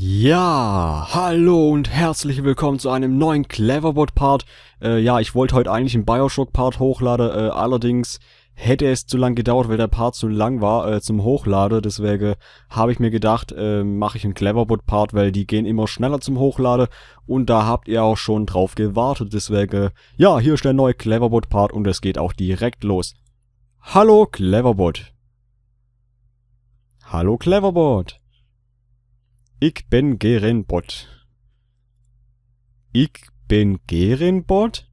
Ja, hallo und herzlich willkommen zu einem neuen Cleverbot-Part. Äh, ja, ich wollte heute eigentlich einen Bioshock-Part hochladen, äh, allerdings hätte es zu lang gedauert, weil der Part zu lang war äh, zum Hochladen. Deswegen habe ich mir gedacht, äh, mache ich einen Cleverbot-Part, weil die gehen immer schneller zum Hochladen und da habt ihr auch schon drauf gewartet. Deswegen, ja, hier ist der neue Cleverbot-Part und es geht auch direkt los. Hallo Cleverbot. Hallo Cleverbot. Ich bin Gerenbot. Ich bin Gerenbot?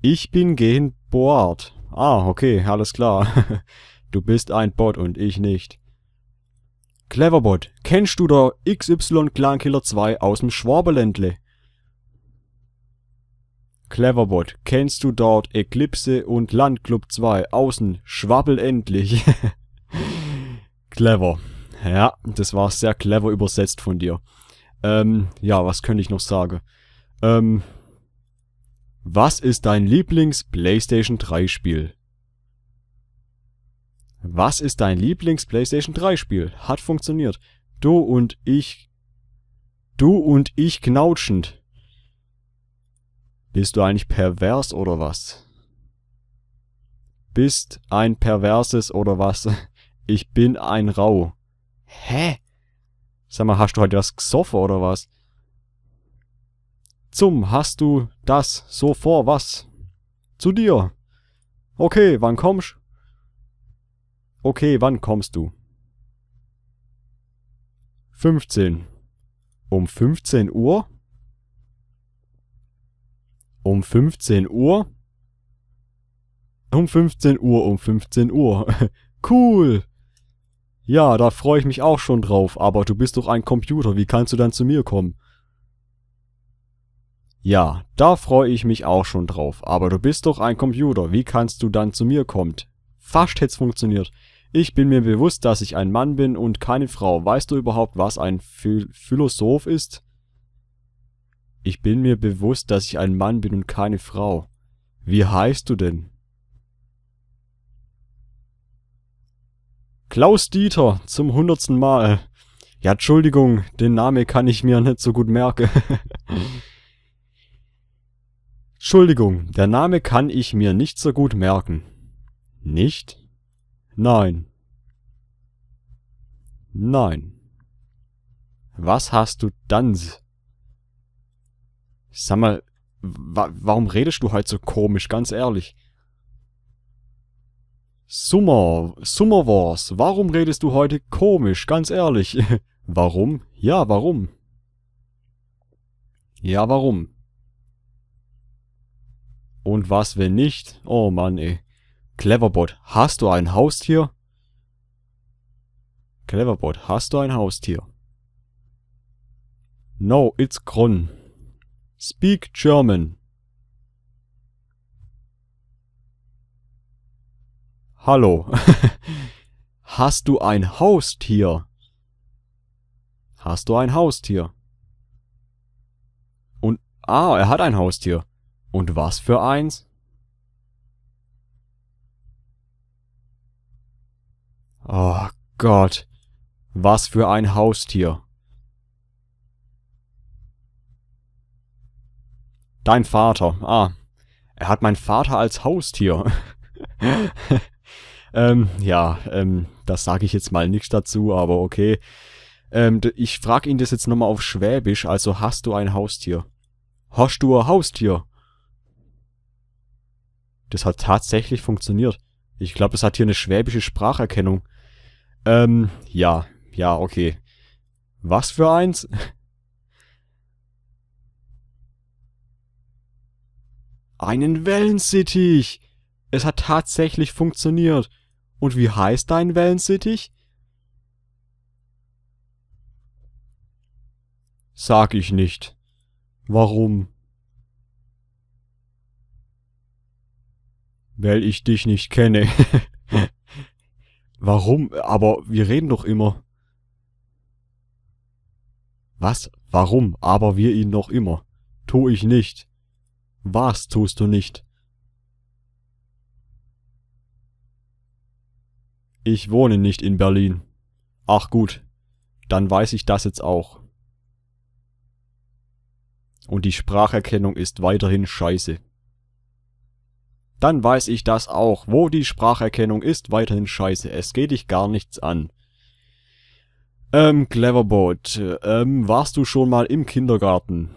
Ich bin Gerenbord. Ah, okay, alles klar. Du bist ein Bot und ich nicht. Cleverbot, kennst du da XY Clankiller 2 aus dem Schwabeländle? Cleverbot, kennst du dort Eclipse und Landclub 2 außen Schwabbel endlich? Clever. Ja, das war sehr clever übersetzt von dir. Ähm, ja, was könnte ich noch sagen? Ähm, was ist dein Lieblings-PlayStation 3-Spiel? Was ist dein Lieblings-PlayStation 3-Spiel? Hat funktioniert. Du und ich. Du und ich knautschend. Bist du eigentlich pervers oder was? Bist ein perverses oder was? Ich bin ein Rau. Hä? Sag mal, hast du heute was gesoffen oder was? Zum, hast du das so vor, was? Zu dir. Okay, wann kommst? Okay, wann kommst du? 15. Um 15 Uhr? Um 15 Uhr? Um 15 Uhr, um 15 Uhr. cool. Ja, da freue ich mich auch schon drauf, aber du bist doch ein Computer, wie kannst du dann zu mir kommen? Ja, da freue ich mich auch schon drauf, aber du bist doch ein Computer, wie kannst du dann zu mir kommen? Fast hätt's funktioniert. Ich bin mir bewusst, dass ich ein Mann bin und keine Frau. Weißt du überhaupt, was ein Ph Philosoph ist? Ich bin mir bewusst, dass ich ein Mann bin und keine Frau. Wie heißt du denn? Klaus Dieter zum hundertsten Mal. Ja, Entschuldigung, den Namen kann ich mir nicht so gut merken. Entschuldigung, der Name kann ich mir nicht so gut merken. Nicht? Nein. Nein. Was hast du dann? Sag mal, wa warum redest du halt so komisch, ganz ehrlich? Summer, Summer Wars, warum redest du heute komisch, ganz ehrlich? warum? Ja, warum? Ja, warum? Und was, wenn nicht? Oh Mann, ey. Cleverbot, hast du ein Haustier? Cleverbot, hast du ein Haustier? No, it's Grun. Speak German. Hallo. Hast du ein Haustier? Hast du ein Haustier? Und, ah, er hat ein Haustier. Und was für eins? Oh Gott, was für ein Haustier. Dein Vater, ah, er hat meinen Vater als Haustier. Ähm, ja, ähm, das sage ich jetzt mal nichts dazu, aber okay. Ähm, ich frage ihn das jetzt nochmal auf Schwäbisch, also hast du ein Haustier? Hast du ein Haustier? Das hat tatsächlich funktioniert. Ich glaube, das hat hier eine schwäbische Spracherkennung. Ähm, ja, ja, okay. Was für eins? Einen Wellensittich! Es hat tatsächlich funktioniert. Und wie heißt dein Wellensittich? Sag ich nicht. Warum? Weil ich dich nicht kenne. Warum? Aber wir reden doch immer. Was? Warum? Aber wir ihn noch immer. Tu ich nicht. Was tust du nicht? Ich wohne nicht in Berlin. Ach gut, dann weiß ich das jetzt auch. Und die Spracherkennung ist weiterhin scheiße. Dann weiß ich das auch. Wo die Spracherkennung ist, weiterhin scheiße. Es geht dich gar nichts an. Ähm, Cleverbot, ähm, warst du schon mal im Kindergarten?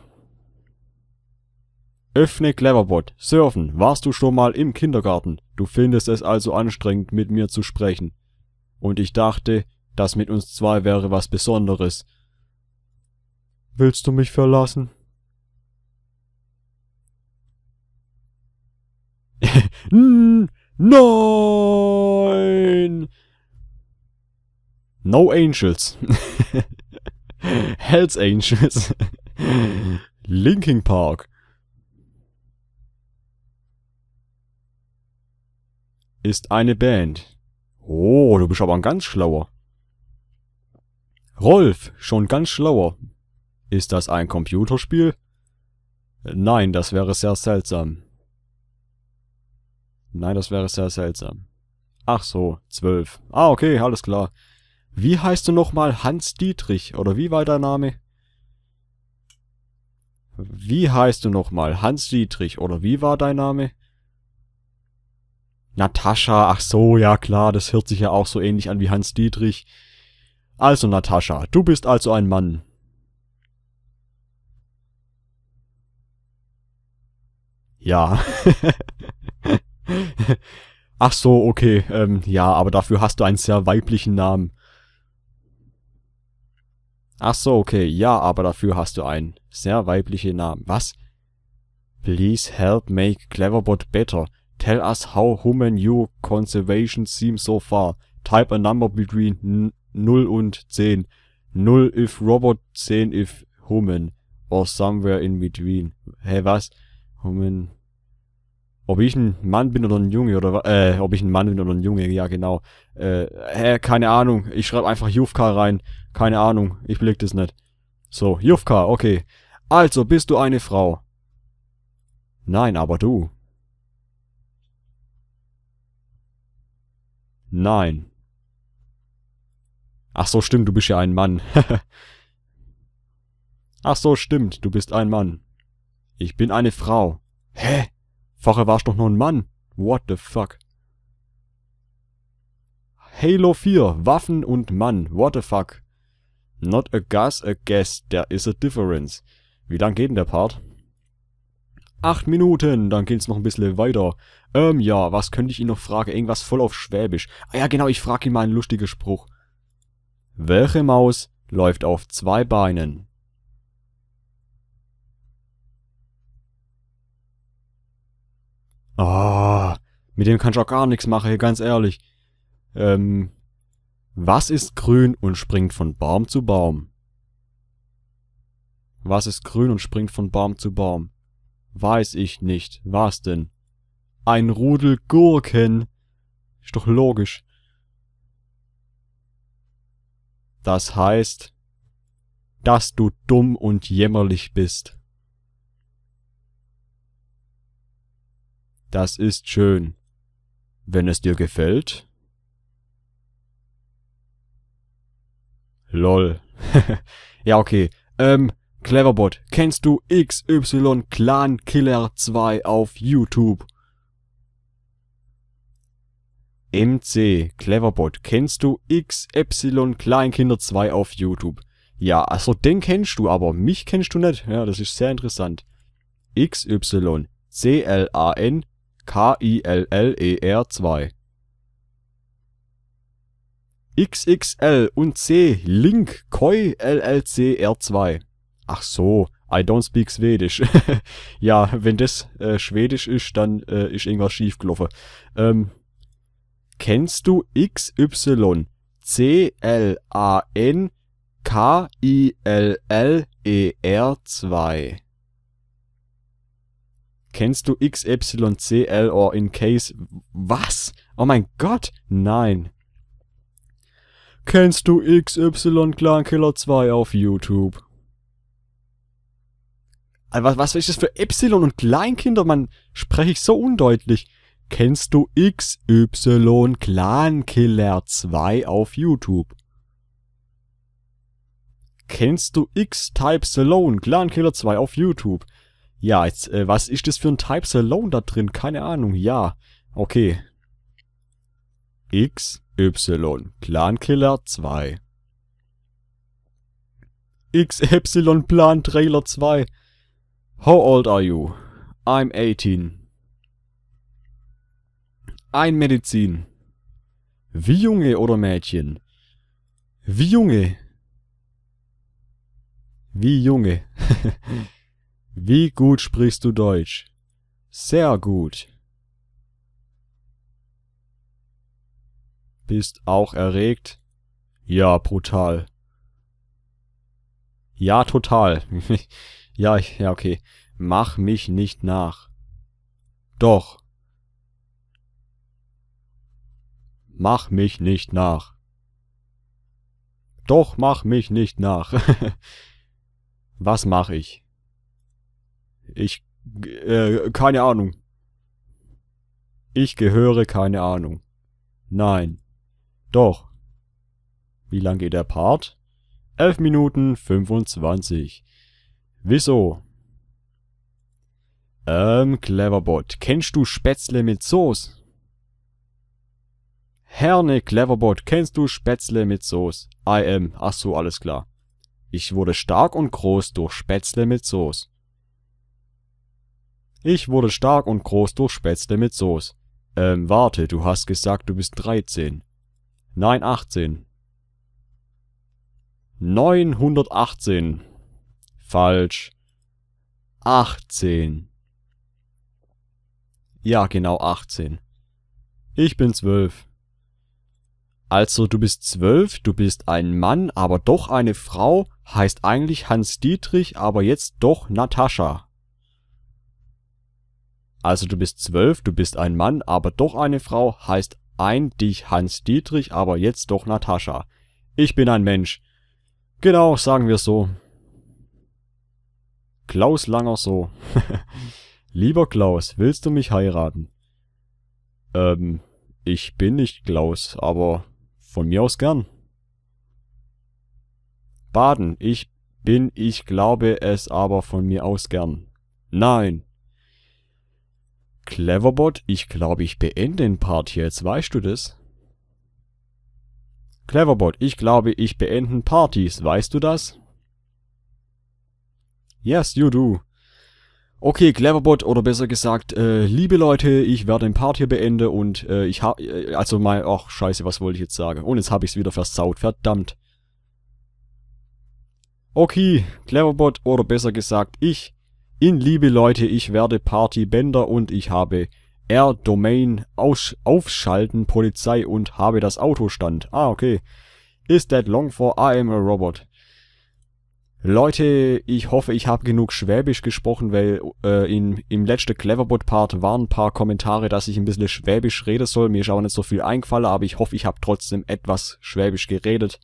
Öffne Cleverbot. Surfen. Warst du schon mal im Kindergarten? Du findest es also anstrengend, mit mir zu sprechen und ich dachte, das mit uns zwei wäre was Besonderes. Willst du mich verlassen? Nein! No Angels. Hells Angels. Linking Park. Ist eine Band, Oh, du bist aber ein ganz schlauer. Rolf, schon ganz schlauer. Ist das ein Computerspiel? Nein, das wäre sehr seltsam. Nein, das wäre sehr seltsam. Ach so, zwölf. Ah, okay, alles klar. Wie heißt du nochmal Hans Dietrich? Oder wie war dein Name? Wie heißt du nochmal Hans Dietrich? Oder wie war dein Name? Natascha, ach so, ja klar, das hört sich ja auch so ähnlich an wie Hans Dietrich. Also Natascha, du bist also ein Mann. Ja. ach so, okay, ähm, ja, aber dafür hast du einen sehr weiblichen Namen. Ach so, okay, ja, aber dafür hast du einen sehr weiblichen Namen. Was? Please help make Cleverbot better. Tell us how human your conservation seems so far. Type a number between 0 und 10. 0 if robot, 10 if human. Or somewhere in between. Hä, hey, was? Human. Ob ich ein Mann bin oder ein Junge oder Äh, ob ich ein Mann bin oder ein Junge, ja genau. Äh, hä, keine Ahnung. Ich schreibe einfach Jufka rein. Keine Ahnung. Ich blick das nicht. So, Jufka, okay. Also bist du eine Frau. Nein, aber du. Nein. Ach so, stimmt, du bist ja ein Mann. Ach so, stimmt, du bist ein Mann. Ich bin eine Frau. Hä? Vorher warst du doch nur ein Mann. What the fuck? Halo 4, Waffen und Mann. What the fuck? Not a gas, a guess. There is a difference. Wie lang geht denn der Part? 8 Minuten, dann geht's noch ein bisschen weiter. Ähm, ja, was könnte ich ihn noch fragen? Irgendwas voll auf Schwäbisch. Ah ja, genau, ich frage ihn mal einen lustigen Spruch. Welche Maus läuft auf zwei Beinen? Ah, oh, mit dem kann ich auch gar nichts machen, ganz ehrlich. Ähm, was ist grün und springt von Baum zu Baum? Was ist grün und springt von Baum zu Baum? Weiß ich nicht. Was denn? Ein Rudel Gurken. Ist doch logisch. Das heißt, dass du dumm und jämmerlich bist. Das ist schön. Wenn es dir gefällt. Lol. ja, okay. Ähm, Cleverbot, kennst du XY Clan Killer 2 auf YouTube? MC, Cleverbot, kennst du XY Kleinkinder 2 auf YouTube? Ja, also den kennst du, aber mich kennst du nicht. Ja, das ist sehr interessant. XY C-L-A-N K-I-L-L-E-R 2 XXL und C Link Koi LLC R2 Ach so, I don't speak Schwedisch. ja, wenn das äh, Schwedisch ist, dann äh, ist irgendwas schiefgelaufen. Ähm, kennst du xyclankiller 2 Kennst du XYCL or in case... Was? Oh mein Gott, nein. Kennst du XY Clankiller 2 auf YouTube? Also was, was ist das für Epsilon und Kleinkinder? Man spreche ich so undeutlich. Kennst du XY Clankiller 2 auf YouTube? Kennst du X-Types Alone Clankiller 2 auf YouTube? Ja, jetzt, äh, was ist das für ein Types Alone da drin? Keine Ahnung, ja. Okay. XY Clankiller 2 XY Plan Trailer 2 How old are you? I'm 18. Ein Medizin. Wie Junge oder Mädchen? Wie Junge. Wie Junge. Wie gut sprichst du Deutsch? Sehr gut. Bist auch erregt? Ja, brutal. Ja, total. Ja, ich, ja, okay. Mach mich nicht nach. Doch. Mach mich nicht nach. Doch, mach mich nicht nach. Was mach ich? Ich, äh, keine Ahnung. Ich gehöre keine Ahnung. Nein. Doch. Wie lang geht der Part? 11 Minuten 25. Wieso? Ähm, Cleverbot, kennst du Spätzle mit Soße? Herne, Cleverbot, kennst du Spätzle mit Soße? I am, ach so, alles klar. Ich wurde stark und groß durch Spätzle mit Soße. Ich wurde stark und groß durch Spätzle mit Soße. Ähm, warte, du hast gesagt, du bist 13. Nein, 18. 918. Falsch. 18. Ja, genau 18. Ich bin 12. Also du bist 12, du bist ein Mann, aber doch eine Frau, heißt eigentlich Hans Dietrich, aber jetzt doch Natascha. Also du bist 12, du bist ein Mann, aber doch eine Frau, heißt ein dich Hans Dietrich, aber jetzt doch Natascha. Ich bin ein Mensch. Genau, sagen wir so. Klaus Langer so. Lieber Klaus, willst du mich heiraten? Ähm, ich bin nicht Klaus, aber von mir aus gern. Baden, ich bin, ich glaube es aber von mir aus gern. Nein. Cleverbot, ich glaube, ich beende den Part jetzt, weißt du das? Cleverbot, ich glaube, ich beenden Partys, weißt du das? Yes, you do. Okay, Cleverbot, oder besser gesagt, äh, liebe Leute, ich werde den Part hier beende und äh, ich hab, äh, also mal, ach scheiße, was wollte ich jetzt sagen? Und jetzt habe ich es wieder versaut, verdammt. Okay, Cleverbot, oder besser gesagt, ich, in liebe Leute, ich werde Partybänder und ich habe R-Domain aufschalten, Polizei und habe das Autostand. Ah, okay. Is that long for I am a robot? Leute, ich hoffe, ich habe genug Schwäbisch gesprochen, weil äh, in, im letzten Cleverbot-Part waren ein paar Kommentare, dass ich ein bisschen Schwäbisch reden soll. Mir ist aber nicht so viel eingefallen, aber ich hoffe, ich habe trotzdem etwas Schwäbisch geredet.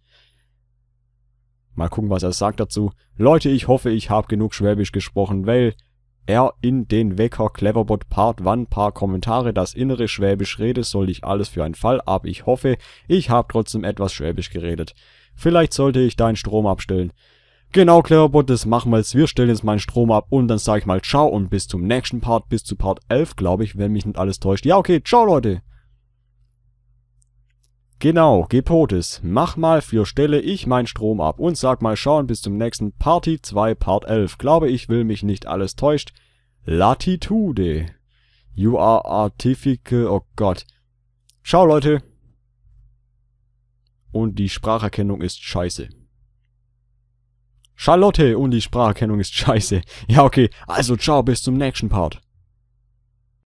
Mal gucken, was er sagt dazu. Leute, ich hoffe, ich habe genug Schwäbisch gesprochen, weil er in den Wecker Cleverbot Part 1 paar Kommentare das innere Schwäbisch rede, soll ich alles für einen Fall, aber ich hoffe, ich habe trotzdem etwas Schwäbisch geredet. Vielleicht sollte ich deinen Strom abstellen. Genau, Cleverbot, das machen wir jetzt. Wir stellen jetzt meinen Strom ab und dann sage ich mal Ciao und bis zum nächsten Part, bis zu Part 11, glaube ich, wenn mich nicht alles täuscht. Ja, okay, Ciao, Leute. Genau, Gepotes, mach mal für Stelle ich meinen Strom ab und sag mal schauen bis zum nächsten Party 2 Part 11. Glaube ich, will mich nicht alles täuscht. Latitude. You are artificial, oh Gott. Ciao, Leute. Und die Spracherkennung ist scheiße. Charlotte und die Spracherkennung ist scheiße. Ja, okay. Also ciao, bis zum nächsten Part.